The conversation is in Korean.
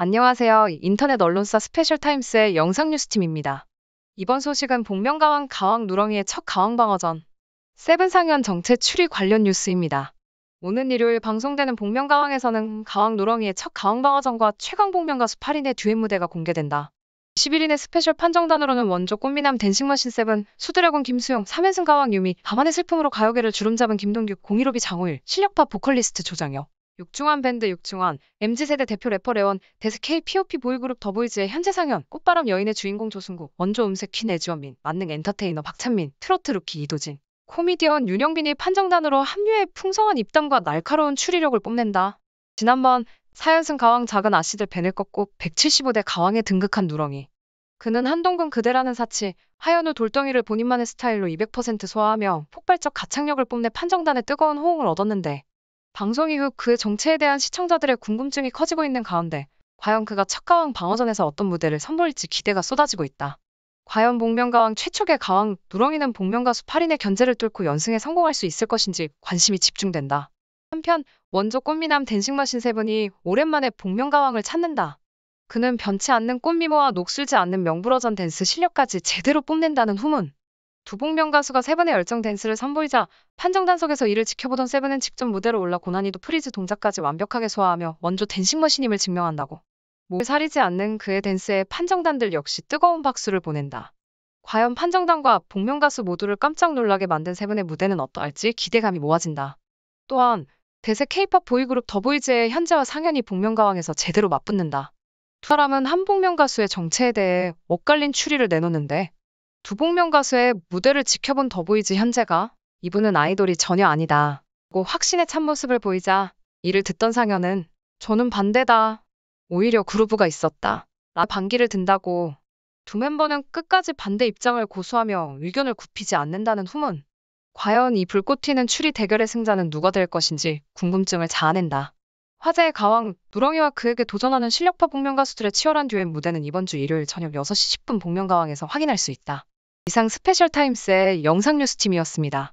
안녕하세요. 인터넷 언론사 스페셜 타임스의 영상 뉴스팀입니다. 이번 소식은 복면가왕 가왕 누렁이의 첫 가왕방어전 세븐 상현 정체 추리 관련 뉴스입니다. 오는 일요일 방송되는 복면가왕에서는 가왕 누렁이의 첫 가왕방어전과 최강 복면 가수 8인의 듀엣 무대가 공개된다. 11인의 스페셜 판정단으로는 원조 꽃미남 댄싱머신 세븐, 수드래곤 김수영, 3연승 가왕 유미, 밤안의 슬픔으로 가요계를 주름잡은 김동규, 0 1 5비 장호일, 실력파 보컬리스트 조장혁, 육중환 밴드 육중환 MZ세대 대표 래퍼 레원, 데스케이 POP 보이그룹 더보이즈의 현재 상현, 꽃바람 여인의 주인공 조승구 원조 음색 퀸 애지원민, 만능 엔터테이너 박찬민, 트로트 루키 이도진, 코미디언 윤영빈이 판정단으로 합류해 풍성한 입담과 날카로운 추리력을 뽐낸다. 지난번 사연승 가왕 작은 아씨들 벤을 꺾고 175대 가왕에 등극한 누렁이. 그는 한동근 그대라는 사치, 하현우 돌덩이를 본인만의 스타일로 200% 소화하며 폭발적 가창력을 뽐내 판정단의 뜨거운 호응을 얻었는데 방송 이후 그의 정체에 대한 시청자들의 궁금증이 커지고 있는 가운데 과연 그가 척가왕 방어전에서 어떤 무대를 선보일지 기대가 쏟아지고 있다. 과연 복면가왕 최초의 가왕 누렁이는 복면가수 8인의 견제를 뚫고 연승에 성공할 수 있을 것인지 관심이 집중된다. 한편 원조 꽃미남 댄싱머신 세븐이 오랜만에 복면가왕을 찾는다. 그는 변치 않는 꽃미모와 녹슬지 않는 명불허전 댄스 실력까지 제대로 뽐낸다는 후문. 두봉명 가수가 세븐의 열정 댄스를 선보이자 판정 단석에서 이를 지켜보던 세븐은 직접 무대로 올라 고난이도 프리즈 동작까지 완벽하게 소화하며 먼저 댄싱 머신임을 증명한다고. 몸을 뭐 사리지 않는 그의 댄스에 판정단들 역시 뜨거운 박수를 보낸다. 과연 판정단과 복명 가수 모두를 깜짝 놀라게 만든 세븐의 무대는 어떨지 기대감이 모아진다. 또한 대세 케이팝 보이그룹 더보이즈의 현재와 상현이 복면가왕에서 제대로 맞붙는다. 두 사람은 한 복면 가수의 정체에 대해 엇갈린 추리를 내놓는데 두복면 가수의 무대를 지켜본 더보이즈 현재가 이분은 아이돌이 전혀 아니다. 고 확신에 찬 모습을 보이자 이를 듣던 상현은 저는 반대다. 오히려 그루브가 있었다. 라 반기를 든다고 두 멤버는 끝까지 반대 입장을 고수하며 의견을 굽히지 않는다는 후문. 과연 이 불꽃 튀는 추리 대결의 승자는 누가 될 것인지 궁금증을 자아낸다. 화제의 가왕 누렁이와 그에게 도전하는 실력파 복면 가수들의 치열한 듀엣 무대는 이번 주 일요일 저녁 6시 10분 복면 가왕에서 확인할 수 있다. 이상 스페셜 타임스의 영상 뉴스팀이었습니다.